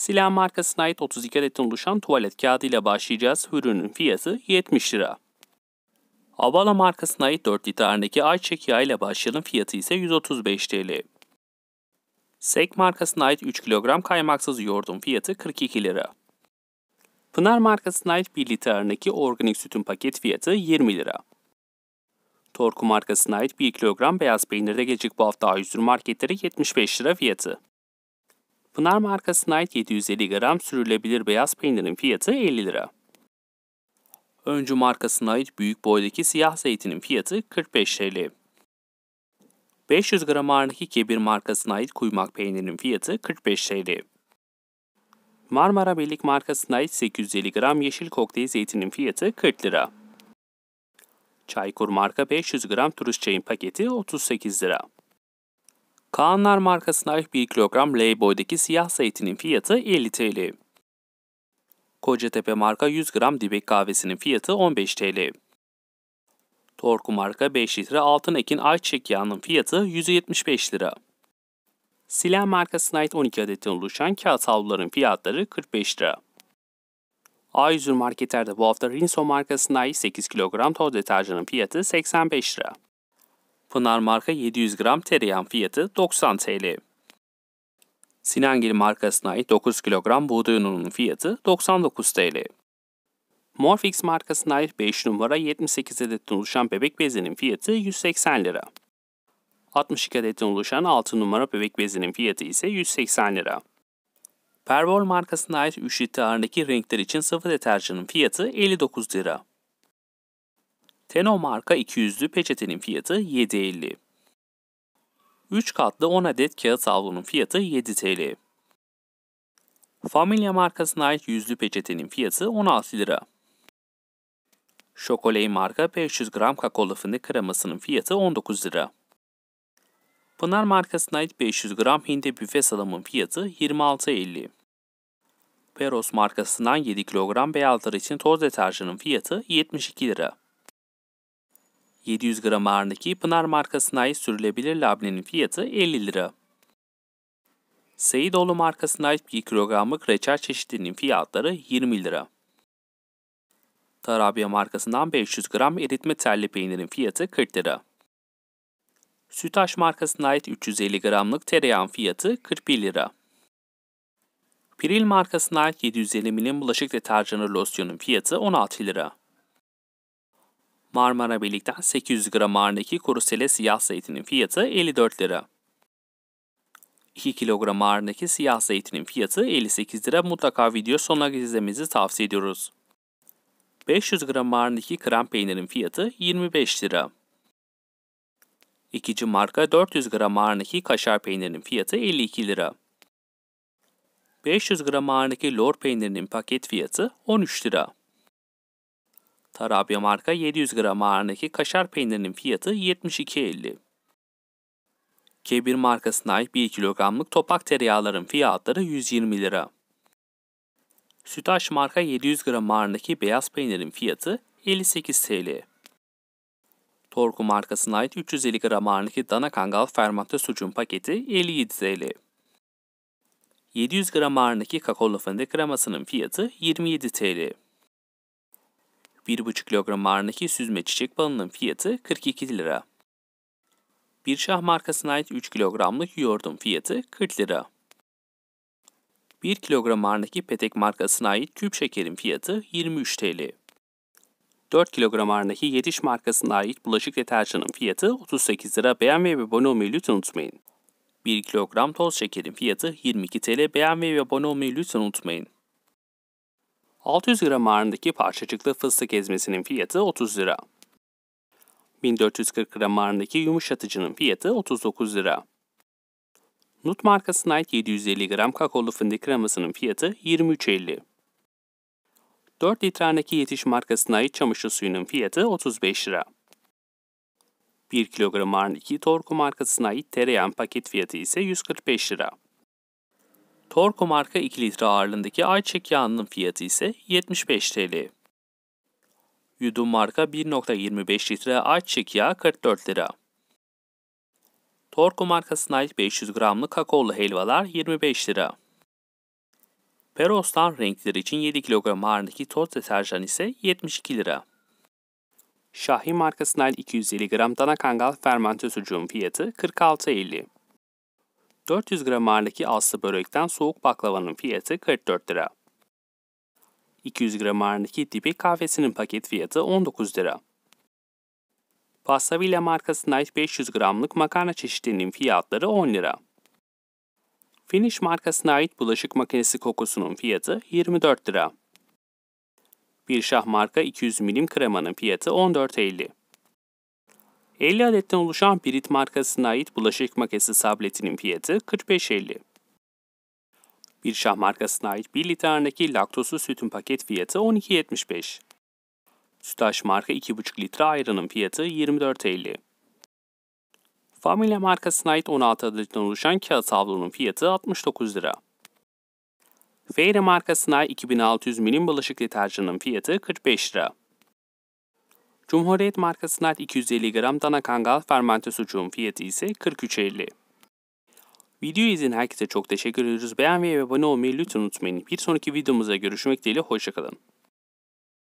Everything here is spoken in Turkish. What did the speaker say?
Silah markasına ait 32 adetten oluşan tuvalet kağıdıyla başlayacağız. Ürünün fiyatı 70 lira. Avala markasına ait 4 litrelik ayçiçek yağı ile başlayalım. Fiyatı ise 135 TL. Sek markasına ait 3 kilogram kaymaksız yoğurdun fiyatı 42 lira. Pınar markasına ait 1 litrelik ağırındaki organik sütün paket fiyatı 20 lira. Torku markasına ait 1 kilogram beyaz peynirde gelecek bu hafta A101 marketleri 75 lira fiyatı. Pınar markasına ait 750 gram sürülebilir beyaz peynirin fiyatı 50 lira. Öncü markasına ait büyük boydaki siyah zeytinin fiyatı 45 TL. 500 gram ağırlığındaki kebir markasına ait kuymak peynirinin fiyatı 45 TL. Marmara Birlik markasına ait 850 gram yeşil kokteyl zeytinin fiyatı 40 lira. Çaykur marka 500 gram turist çayın paketi 38 lira. Kaanlar markasına ait 1 kilogram Leyboy'daki siyah zeytinin fiyatı 50 TL. Kocatepe marka 100 gram dibek kahvesinin fiyatı 15 TL. Torku marka 5 litre altın ekin ayçiçek yağının fiyatı 175 lira. Silen markasına ait 12 adetten oluşan kağıt havluların fiyatları 45 lira. Ayüzür marketlerde bu hafta Rinso markasına ait 8 kilogram toz deterjanın fiyatı 85 lira. Pınar marka 700 gram tereyağın fiyatı 90 TL. Sinangil markasına ait 9 kilogram buğday ununun fiyatı 99 TL. Morfix markasına ait 5 numara 78 adetten oluşan bebek bezinin fiyatı 180 lira. 62 adetten oluşan 6 numara bebek bezinin fiyatı ise 180 lira. Pervol markasına ait 3 litre ağırındaki renkler için sıvı deterjanın fiyatı 59 lira. Teno marka 200'lü peçetenin fiyatı 7.50. 3 katlı 10 adet kağıt havlunun fiyatı 7 TL. Familia markasına ait yüzlü peçetenin fiyatı 16 lira. Şokoley marka 500 gram kakaolu fındık kremasının fiyatı 19 lira. Pınar markasına ait 500 gram hindi büfe salamın fiyatı 26.50. Peros markasından 7 kilogram beyazlar için toz deterjanın fiyatı 72 lira. 700 gram ağırlığındaki Pınar markasına ait sürülebilir labnenin fiyatı 50 lira. Seyidoğlu markasına ait 1 kilogramlık reçel çeşitlerinin fiyatları 20 lira. Tarabya markasından 500 gram eritme telli peynirin fiyatı 40 lira. Sütaş markasına ait 350 gramlık tereyağın fiyatı 41 lira. Piril markasına ait 750 milim bulaşık deterjanı losyonun fiyatı 16 lira. Marmara Birlik'ten 800 gram ağırlığındaki kuru sele siyah zeytinin fiyatı 54 lira. 2 kilogram ağırlığındaki siyah zeytinin fiyatı 58 lira. Mutlaka video sonuna izlemenizi tavsiye ediyoruz. 500 gram ağırlığındaki krem peynirin fiyatı 25 lira. İkinci marka 400 gram ağırlığındaki kaşar peynirinin fiyatı 52 lira. 500 gram ağırlığındaki lor peynirinin paket fiyatı 13 lira. Tarabya marka 700 gram ağırlığındaki kaşar peynirinin fiyatı 72.50. K1 markasına ait 1 kilogramlık topak tereyağların fiyatları 120 lira. Sütaş marka 700 gram ağırlığındaki beyaz peynirin fiyatı 58 TL. Torku markasına ait 350 gram ağırlığındaki dana kangal fermante sucuğun paketi 57 TL. 700 gram ağırlığındaki kakao fındık kremasının fiyatı 27 TL. 1,5 kilogram ağırlığındaki süzme çiçek balının fiyatı 42 lira. Bir şah markasına ait 3 kilogramlık yoğurdun fiyatı 40 lira. 1 kilogram ağırlığındaki petek markasına ait küp şekerin fiyatı 23 TL. 4 kilogram ağırlığındaki yetiş markasına ait bulaşık deterjanın fiyatı 38 lira. Beğenmeyi ve abone olmayı lütfen unutmayın. 1 kilogram toz şekerin fiyatı 22 TL. Beğenmeyi ve abone olmayı lütfen unutmayın. 600 gram ağırlığındaki parçacıklı fıstık ezmesinin fiyatı 30 lira. 1440 gram ağırlığındaki yumuşatıcının fiyatı 39 lira. Nut markasına ait 750 gram kakaolu fındık kremasının fiyatı 23.50. 4 litre litraneki yetiş markasına ait çamaşır suyunun fiyatı 35 lira. 1 kilogram ağırlığındaki Torku markasına ait tereyağın paket fiyatı ise 145 lira. Torco marka 2 litre ağırlığındaki ayçek yağının fiyatı ise 75 TL. Yudum marka 1.25 litre ayçek yağı 44 lira. Torku markasına ait 500 gramlık kakaolu helvalar 25 lira. Peros'tan renkleri için 7 kilogram ağırlığındaki toz deterjan ise 72 lira. Şahin markasına ait 250 gram dana kangal fermente sucuğun fiyatı 46.50. 400 gram ağırlıklı aslı börekten soğuk baklavanın fiyatı 44 lira. 200 gram ağırlıklı dipek kahvesinin paket fiyatı 19 lira. Pastavilla markasına ait 500 gramlık makarna çeşitlerinin fiyatları 10 lira. Finish markasına ait bulaşık makinesi kokusunun fiyatı 24 lira. Bir şah marka 200 milim kremanın fiyatı 14.50. 50 adetten oluşan Pirit markasına ait bulaşık makinesi sabletinin fiyatı 45.50. Bir şah markasına ait 1 litrelik laktozlu sütün paket fiyatı 12.75. Sütaş marka 2,5 litre ayranın fiyatı 24.50. Familya markasına ait 16 adetten oluşan kağıt havlunun fiyatı 69 lira. Feyre markasına 2600 milim bulaşık deterjanın fiyatı 45 lira. Cumhuriyet markasına 250 gram dana kangal fermente sucuğun fiyatı ise 43.50. Video izin herkese çok teşekkür ediyoruz. Beğenmeyi ve abone olmayı lütfen unutmayın. Bir sonraki videomuzda görüşmek dileğiyle hoşçakalın.